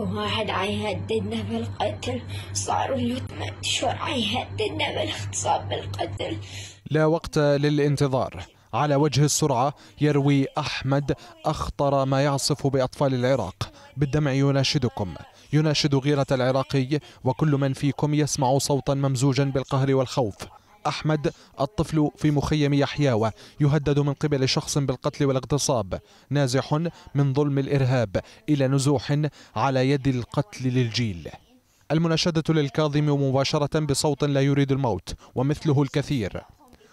وواحد عيهددنا بالقتل صار لثمان أشهر عيهددنا بالاغتصاب بالقتل لا وقت للانتظار على وجه السرعة يروي أحمد أخطر ما يعصف بأطفال العراق بالدمع يناشدكم يناشد غيرة العراقي وكل من فيكم يسمع صوتا ممزوجا بالقهر والخوف أحمد الطفل في مخيم يحياوة يهدد من قبل شخص بالقتل والاغتصاب نازح من ظلم الإرهاب إلى نزوح على يد القتل للجيل المناشدة للكاظم مباشرة بصوت لا يريد الموت ومثله الكثير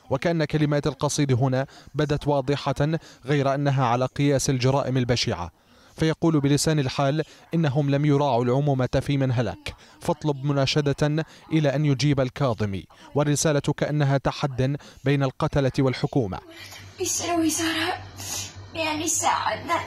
وكأن كلمات القصيد هنا بدت واضحة غير أنها على قياس الجرائم البشعة فيقول بلسان الحال إنهم لم يراعوا العمومة في من هلك فاطلب مناشدة إلى أن يجيب الكاظمي والرسالة كأنها تحد بين القتلة والحكومة إيش الوزراء يعني ساعدنا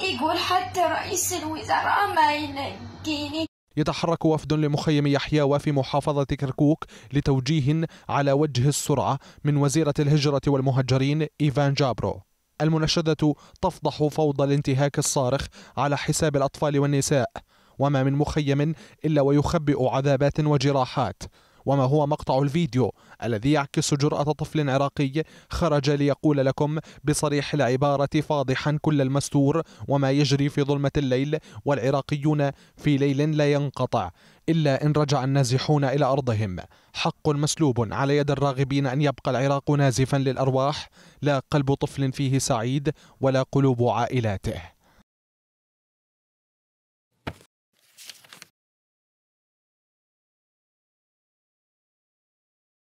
يقول حتى رئيس الوزراء ما ينجيني يتحرك وفد لمخيم يحيى وفي محافظة كركوك لتوجيه على وجه السرعة من وزيرة الهجرة والمهجرين إيفان جابرو المنشدة تفضح فوضى الانتهاك الصارخ على حساب الأطفال والنساء وما من مخيم إلا ويخبئ عذابات وجراحات وما هو مقطع الفيديو الذي يعكس جرأة طفل عراقي خرج ليقول لكم بصريح العبارة فاضحا كل المستور وما يجري في ظلمة الليل والعراقيون في ليل لا ينقطع إلا إن رجع النازحون إلى أرضهم حق مسلوب على يد الراغبين أن يبقى العراق نازفا للأرواح لا قلب طفل فيه سعيد ولا قلوب عائلاته